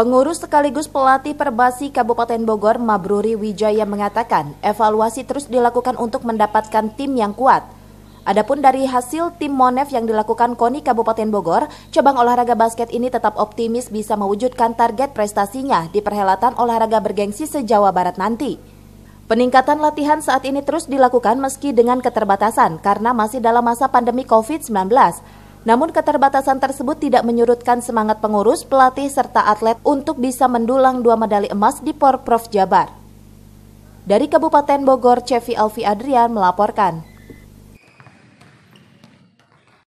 Pengurus sekaligus pelatih Perbasi Kabupaten Bogor Mabruri Wijaya mengatakan evaluasi terus dilakukan untuk mendapatkan tim yang kuat. Adapun dari hasil tim Monef yang dilakukan KONI Kabupaten Bogor, cabang olahraga basket ini tetap optimis bisa mewujudkan target prestasinya di perhelatan olahraga bergengsi se-Jawa Barat nanti. Peningkatan latihan saat ini terus dilakukan meski dengan keterbatasan karena masih dalam masa pandemi COVID-19. Namun keterbatasan tersebut tidak menyurutkan semangat pengurus, pelatih, serta atlet untuk bisa mendulang dua medali emas di Porprov Jabar. Dari Kabupaten Bogor, Cevi Alfi Adrian melaporkan.